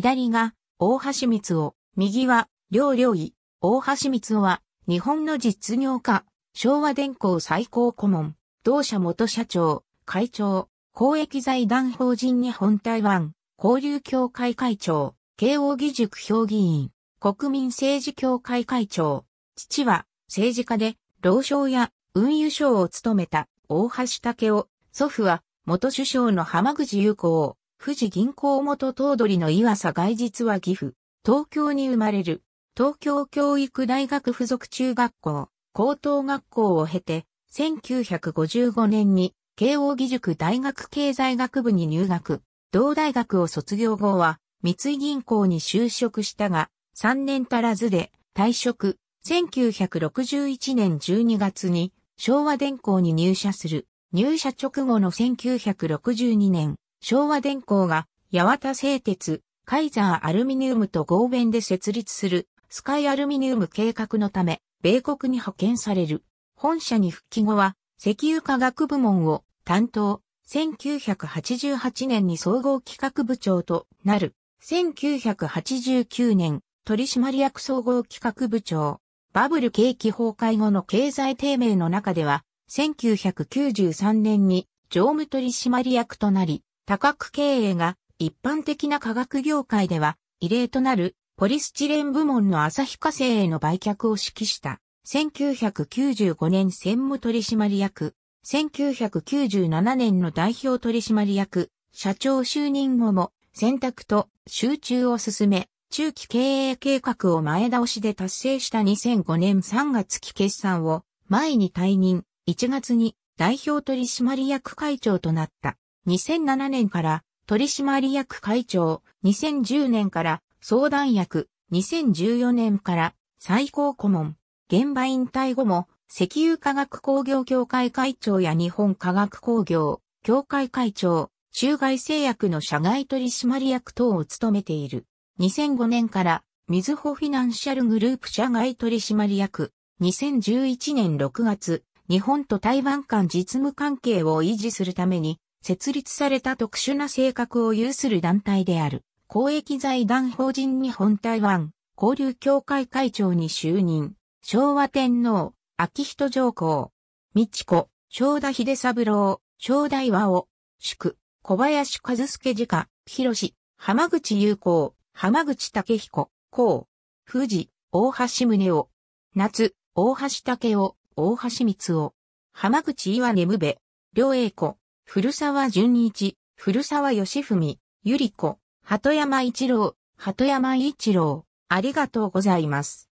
左が大橋光夫、右は両領位。大橋光夫は日本の実業家、昭和電工最高顧問、同社元社長、会長、公益財団法人日本台湾、交流協会会長、慶応義塾評議員、国民政治協会会長、父は政治家で、老将や運輸省を務めた大橋武夫、祖父は元首相の浜口優子を、富士銀行元頭取の岩佐外実は岐阜、東京に生まれる、東京教育大学附属中学校、高等学校を経て、1955年に慶応義塾大学経済学部に入学、同大学を卒業後は、三井銀行に就職したが、3年足らずで退職、1961年12月に昭和電工に入社する、入社直後の1962年、昭和電工が、八幡製鉄、カイザーアルミニウムと合弁で設立する、スカイアルミニウム計画のため、米国に派遣される。本社に復帰後は、石油化学部門を担当、1988年に総合企画部長となる。1989年、取締役総合企画部長。バブル景気崩壊後の経済低迷の中では、1993年に常務取締役となり、多角経営が一般的な科学業界では異例となるポリスチレン部門の日化成への売却を指揮した。1995年専務取締役、1997年の代表取締役、社長就任後も選択と集中を進め、中期経営計画を前倒しで達成した2005年3月期決算を前に退任、1月に代表取締役会長となった。2007年から取締役会長、2010年から相談役、2014年から最高顧問、現場引退後も石油化学工業協会会長や日本化学工業協会会長、中外製薬の社外取締役等を務めている。2005年からみずほフィナンシャルグループ社外取締役、2011年6月、日本と台湾間実務関係を維持するために、設立された特殊な性格を有する団体である、公益財団法人日本台湾交流協会会長に就任、昭和天皇、秋人上皇、美智子、正田秀三郎、正田和夫、祝、小林和助次家、広浜口友子、浜口武彦、甲、富士、大橋宗夫、夏、大橋武夫、大橋光夫、浜口岩根無部、両栄子、古沢淳一、古沢義文、ゆり子、鳩山一郎、鳩山一郎、ありがとうございます。